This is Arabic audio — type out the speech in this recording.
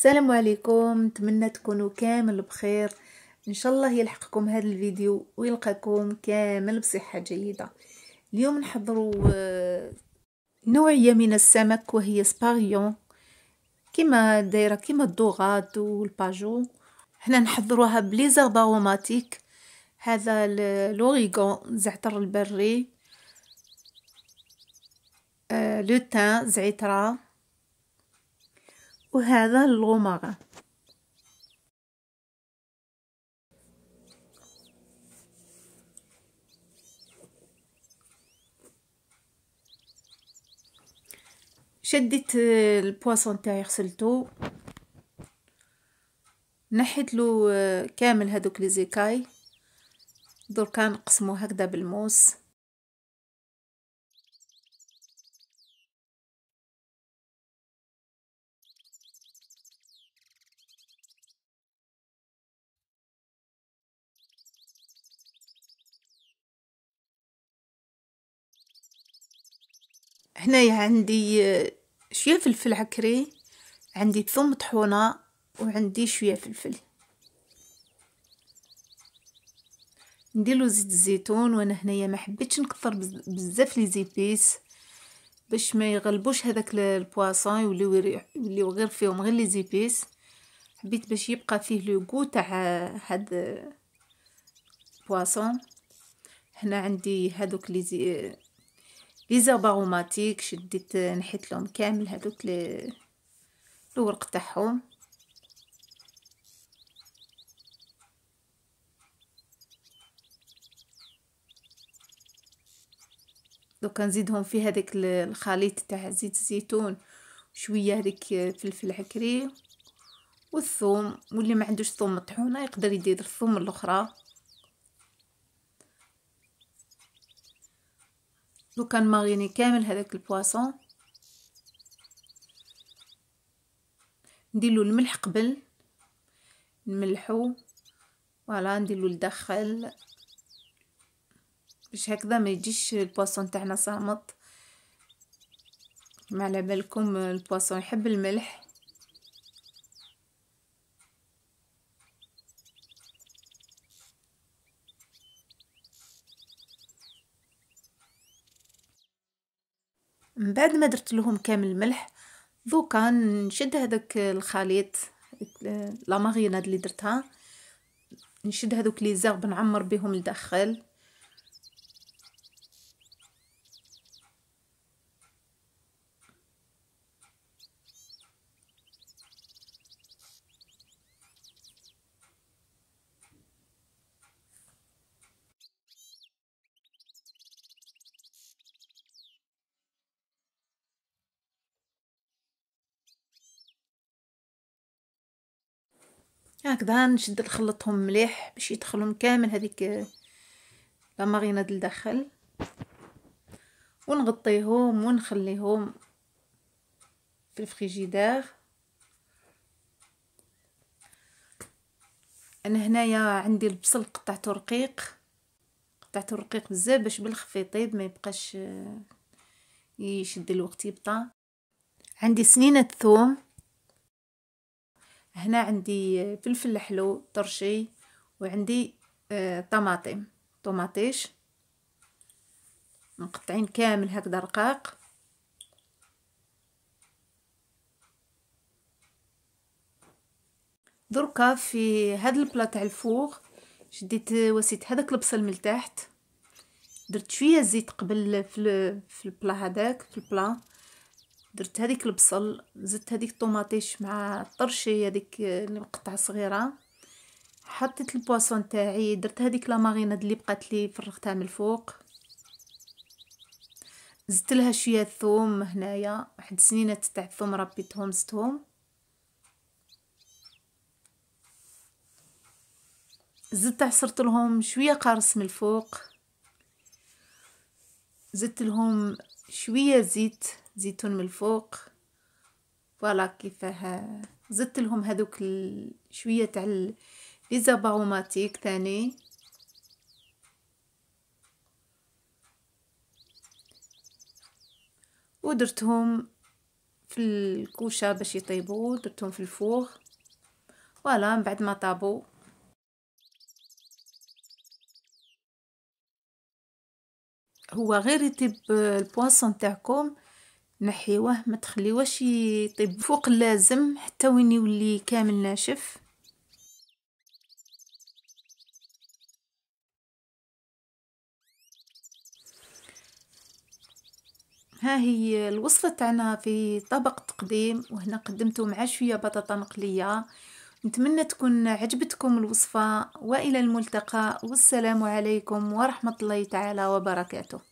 السلام عليكم نتمنى تكونوا كامل بخير ان شاء الله يلحقكم هذا الفيديو ويلقاكم كامل بصحه جيده اليوم نحضروا آه، نوعيه من السمك وهي سباريون كما دايره كما الدوغات والباجو حنا نحضروها بليزرب اروماتيك هذا لوريغون زعتر البري آه، لوتان زعتره وهذا الغمرة شديت البواسون تاعي غسلته نحيت له كامل هذوك لي زيكاي دركا نقسمو هكذا بالموس هنايا عندي آه، شويه فلفل عكري عندي ثوم طحونه وعندي شويه فلفل نديرو زيت الزيتون وانا هنايا ما حبيتش نكثر بزاف لي زيبيس باش ما يغلبوش هذاك البواسون يوليو يوليو غير فيهم غير لي زيبيس حبيت باش يبقى فيه لو غو تاع آه، هاد البواسون آه، هنا عندي هادوك لي ليزا باغوماتيك شديت نحيت لهم كامل هذوك الورق تاعهم دوكا نزيدهم في هذاك الخليط تاع زيت الزيتون شويه هذيك فلفل عكري والثوم واللي ما عندوش ثوم مطحونه يقدر يدير الثوم الاخرى لو كان كامل هذاك البواسون نديرلو الملح قبل نملحو فوالا نديرلو الدخل باش هكذا ما يجيش البواسون تاعنا صامط كما على بالكم البواسون يحب الملح من بعد ما درت لهم كامل الملح دوكا نشد هذاك الخليط لا ماريناد اللي درتها نشد هذوك لي زرب نعمر بهم الداخل هكذا نشد نخلطهم مليح باش يدخلهم كامل هذيك لاماريناد لداخل ونغطيهم ونخليهم في الفريجيدير انا هنايا عندي البصل قطعته رقيق قطعته رقيق بزاف باش بالخف يطيب ما يبقاش آه، يشد الوقت يبطا عندي سنينه الثوم هنا عندي فلفل حلو طرشي وعندي آه، طماطم طماطيش مقطعين كامل هكذا رقاق دركا في هاد البلا تاع الفوق شديت وسيت هذاك البصل من تحت درت شويه زيت قبل في البلا هذاك في البلا درت هذيك البصل زدت هذيك الطوماطيش مع الطرشي هذيك اللي مقطعه صغيره حطيت البواسون تاعي درت هذيك لا ماريناد اللي بقات لي فرغتها من الفوق زدت لها شويه الثوم هنايا واحد السنينات تاع الثوم ربيتهم زدتهم زدت عصرت لهم شويه قارص من الفوق زدت لهم شويه زيت زيتون من الفوق فوالا كيفاه زدت لهم هذوك شويه تاع لي زاباروماتيك ثاني ودرتهم في الكوشه باش يطيبوا درتهم في الفوغ فوالا من بعد ما طابوا هو غير يطيب البواسون تاعكم نحيوه ما تخليوهش يطيب فوق اللازم حتى وين يولي كامل ناشف ها هي الوصفة تاعنا في طبق تقديم وهنا قدمته مع شوية بطاطا مقلية نتمنى تكون عجبتكم الوصفة وإلى الملتقى والسلام عليكم ورحمة الله تعالى وبركاته